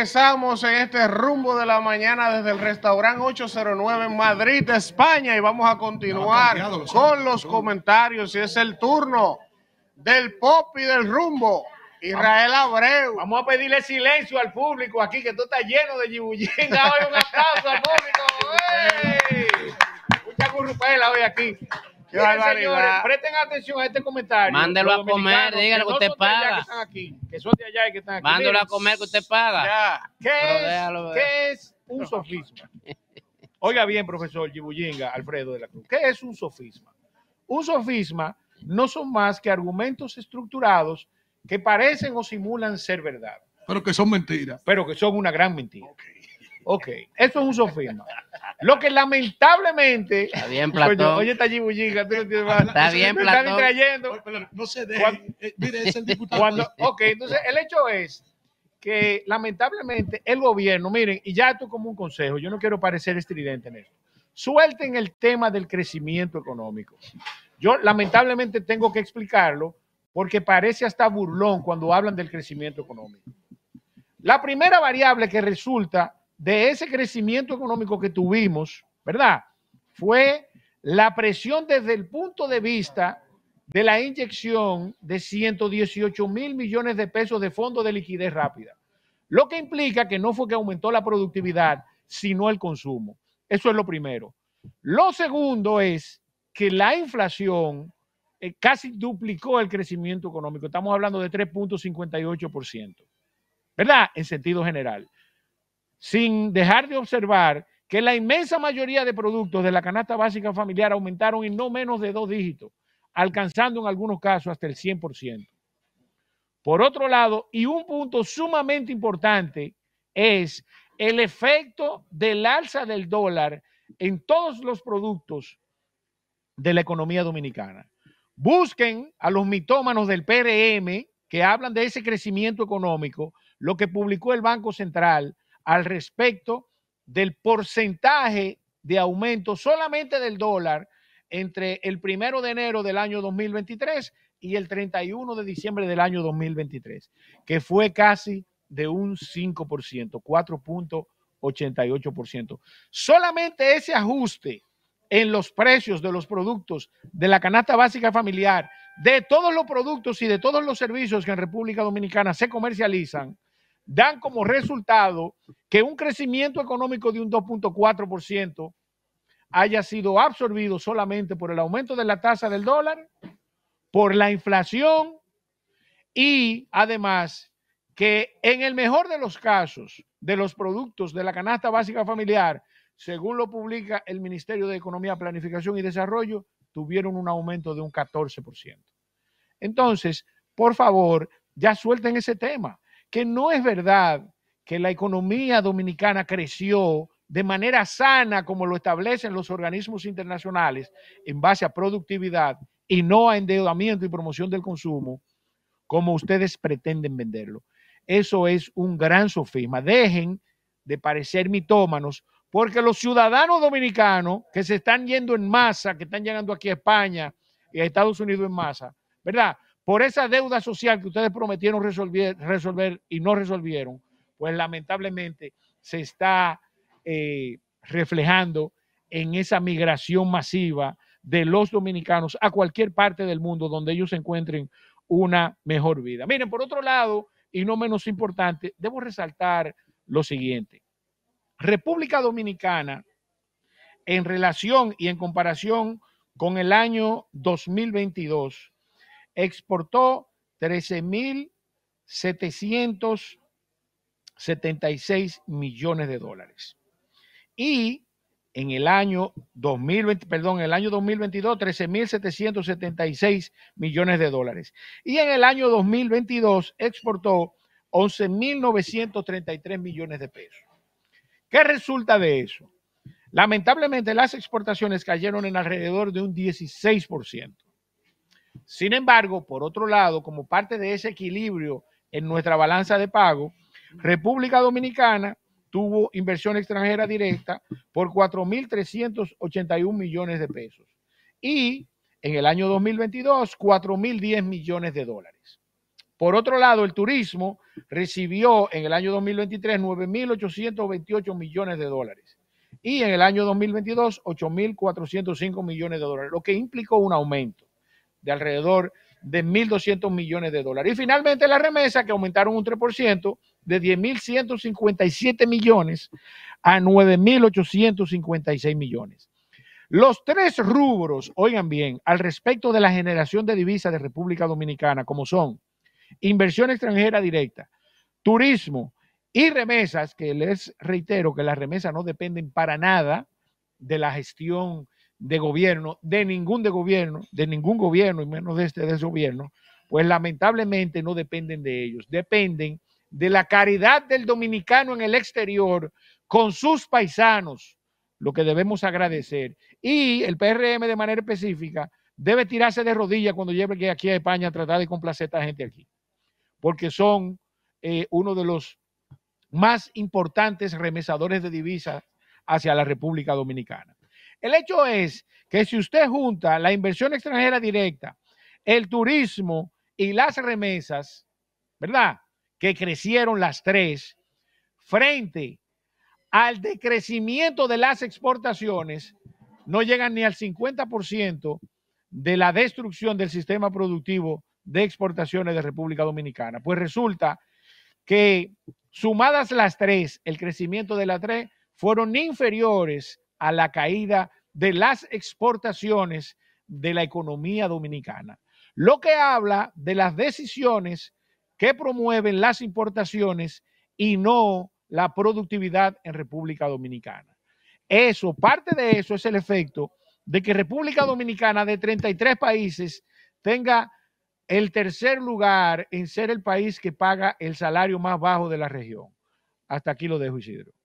regresamos en este rumbo de la mañana desde el restaurante 809 en Madrid, España, y vamos a continuar con los comentarios. Y es el turno del pop y del rumbo. Israel Abreu. Vamos a pedirle silencio al público aquí, que todo está lleno de yibuyín. un aplauso al público. Mucha currupela hoy aquí señores, presten atención a este comentario. Mándelo a comer, dígale que, usted paga. de allá que aquí. Mándelo a comer que usted paga. ¿Qué, es, ¿Qué eh. es un sofisma? Oiga bien, profesor Gibullinga, Alfredo de la Cruz. ¿Qué es un sofisma? Un sofisma no son más que argumentos estructurados que parecen o simulan ser verdad. Pero que son mentiras. Pero que son una gran mentira. Okay. Ok, eso es un sofisma. Lo que lamentablemente. Está bien, Platón. oye, está allí bulliga. Tú no tienes Está bien, Platón. Están trayendo. no se deje. Eh, mire, es el diputado. ok, entonces el hecho es que lamentablemente el gobierno, miren, y ya esto como un consejo, yo no quiero parecer estridente en esto. Suelten el tema del crecimiento económico. Yo lamentablemente tengo que explicarlo porque parece hasta burlón cuando hablan del crecimiento económico. La primera variable que resulta de ese crecimiento económico que tuvimos, ¿verdad? Fue la presión desde el punto de vista de la inyección de 118 mil millones de pesos de fondos de liquidez rápida, lo que implica que no fue que aumentó la productividad, sino el consumo. Eso es lo primero. Lo segundo es que la inflación eh, casi duplicó el crecimiento económico. Estamos hablando de 3.58%, ¿verdad? En sentido general sin dejar de observar que la inmensa mayoría de productos de la canasta básica familiar aumentaron en no menos de dos dígitos, alcanzando en algunos casos hasta el 100%. Por otro lado, y un punto sumamente importante, es el efecto del alza del dólar en todos los productos de la economía dominicana. Busquen a los mitómanos del PRM que hablan de ese crecimiento económico, lo que publicó el Banco Central al respecto del porcentaje de aumento solamente del dólar entre el primero de enero del año 2023 y el 31 de diciembre del año 2023, que fue casi de un 5%, 4.88%. Solamente ese ajuste en los precios de los productos de la canasta básica familiar, de todos los productos y de todos los servicios que en República Dominicana se comercializan, dan como resultado que un crecimiento económico de un 2.4% haya sido absorbido solamente por el aumento de la tasa del dólar, por la inflación y además que en el mejor de los casos de los productos de la canasta básica familiar, según lo publica el Ministerio de Economía, Planificación y Desarrollo, tuvieron un aumento de un 14%. Entonces, por favor, ya suelten ese tema que no es verdad que la economía dominicana creció de manera sana, como lo establecen los organismos internacionales, en base a productividad y no a endeudamiento y promoción del consumo, como ustedes pretenden venderlo. Eso es un gran sofisma. Dejen de parecer mitómanos, porque los ciudadanos dominicanos que se están yendo en masa, que están llegando aquí a España y a Estados Unidos en masa, ¿verdad? por esa deuda social que ustedes prometieron resolver, y no resolvieron, pues lamentablemente se está eh, reflejando en esa migración masiva de los dominicanos a cualquier parte del mundo donde ellos encuentren una mejor vida. Miren, por otro lado, y no menos importante, debo resaltar lo siguiente. República Dominicana, en relación y en comparación con el año 2022, exportó 13.776 millones de dólares. Y en el año 2020, perdón, en el año 2022, 13.776 millones de dólares. Y en el año 2022 exportó 11.933 millones de pesos. ¿Qué resulta de eso? Lamentablemente las exportaciones cayeron en alrededor de un 16%. Sin embargo, por otro lado, como parte de ese equilibrio en nuestra balanza de pago, República Dominicana tuvo inversión extranjera directa por 4.381 millones de pesos y en el año 2022 4.010 millones de dólares. Por otro lado, el turismo recibió en el año 2023 9.828 millones de dólares y en el año 2022 8.405 millones de dólares, lo que implicó un aumento de alrededor de 1.200 millones de dólares. Y finalmente la remesa, que aumentaron un 3% de 10.157 millones a 9.856 millones. Los tres rubros, oigan bien, al respecto de la generación de divisas de República Dominicana, como son inversión extranjera directa, turismo y remesas, que les reitero que las remesas no dependen para nada de la gestión de gobierno, de ningún de gobierno, de ningún gobierno, y menos de este de gobierno, pues lamentablemente no dependen de ellos, dependen de la caridad del dominicano en el exterior con sus paisanos, lo que debemos agradecer. Y el PRM de manera específica debe tirarse de rodillas cuando lleve aquí a España a tratar de complacer a esta gente aquí, porque son eh, uno de los más importantes remesadores de divisas hacia la República Dominicana. El hecho es que si usted junta la inversión extranjera directa, el turismo y las remesas, ¿verdad? Que crecieron las tres, frente al decrecimiento de las exportaciones, no llegan ni al 50% de la destrucción del sistema productivo de exportaciones de República Dominicana. Pues resulta que sumadas las tres, el crecimiento de las tres fueron inferiores a la caída de las exportaciones de la economía dominicana, lo que habla de las decisiones que promueven las importaciones y no la productividad en República Dominicana. Eso, parte de eso es el efecto de que República Dominicana de 33 países tenga el tercer lugar en ser el país que paga el salario más bajo de la región. Hasta aquí lo dejo, Isidro.